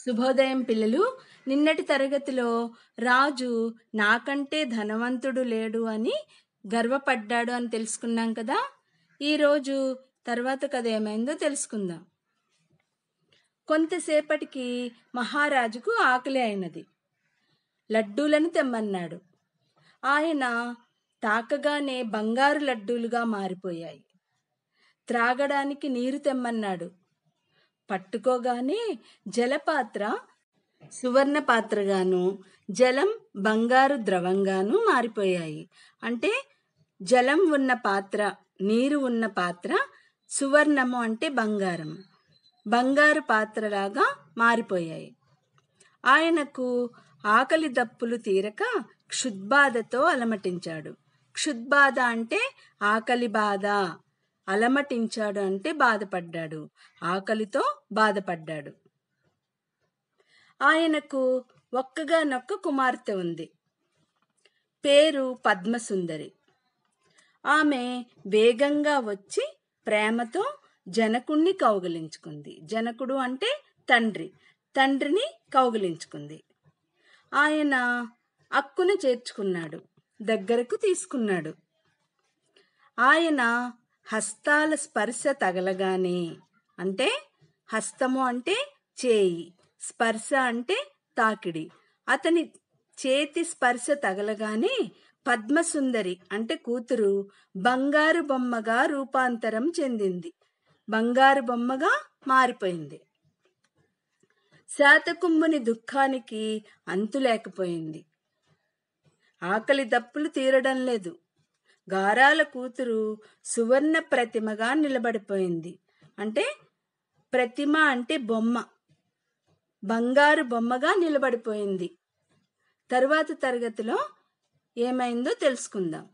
శుభోదయం పిల్లలు నిన్నటి తరగతిలో రాజు నాకంటే ధనవంతుడు లేడు అని గర్వపడ్డాడు అని తెలుసుకున్నాం కదా ఈరోజు తర్వాత కథ ఏమైందో తెలుసుకుందాం కొంతసేపటికి మహారాజుకు ఆకలి అయినది లడ్డూలను తెమ్మన్నాడు ఆయన తాకగానే బంగారు లడ్డూలుగా మారిపోయాయి త్రాగడానికి నీరు తెమ్మన్నాడు పట్టుకోగానే జలపాత్ర సువర్ణ పాత్రగాను జలం బంగారు ద్రవంగాను మారిపోయాయి అంటే జలం ఉన్న పాత్ర నీరు ఉన్న పాత్ర సువర్ణము అంటే బంగారం బంగారు పాత్రలాగా మారిపోయాయి ఆయనకు ఆకలి దప్పులు తీరక క్షుద్బాధతో అలమటించాడు క్షుద్బాధ అంటే ఆకలి బాధ అలమటించాడు అంటే బాధపడ్డాడు ఆకలితో బాధపడ్డాడు ఆయనకు ఒక్కగానొక్క కుమార్తె ఉంది పేరు పద్మసుందరి ఆమె వేగంగా వచ్చి ప్రేమతో జనకుణ్ణి కౌగిలించుకుంది జనకుడు అంటే తండ్రి తండ్రిని కౌగిలించుకుంది ఆయన అక్కును చేర్చుకున్నాడు దగ్గరకు తీసుకున్నాడు ఆయన హస్తాల స్పర్శ తగలగానే అంటే హస్తము అంటే చేయి స్పర్శ అంటే తాకిడి అతని చేతి స్పర్శ తగలగానే పద్మసుందరి అంటే కూతురు బంగారు బొమ్మగా రూపాంతరం చెందింది బంగారు బొమ్మగా మారిపోయింది శాతకుంభుని దుఃఖానికి అంతు లేకపోయింది ఆకలి దప్పులు తీరడం లేదు గారాల కూతురు సువర్ణ ప్రతిమగా నిలబడిపోయింది అంటే ప్రతిమ అంటే బొమ్మ బంగారు బొమ్మగా నిలబడిపోయింది తరువాత తరగతిలో ఏమైందో తెలుసుకుందాం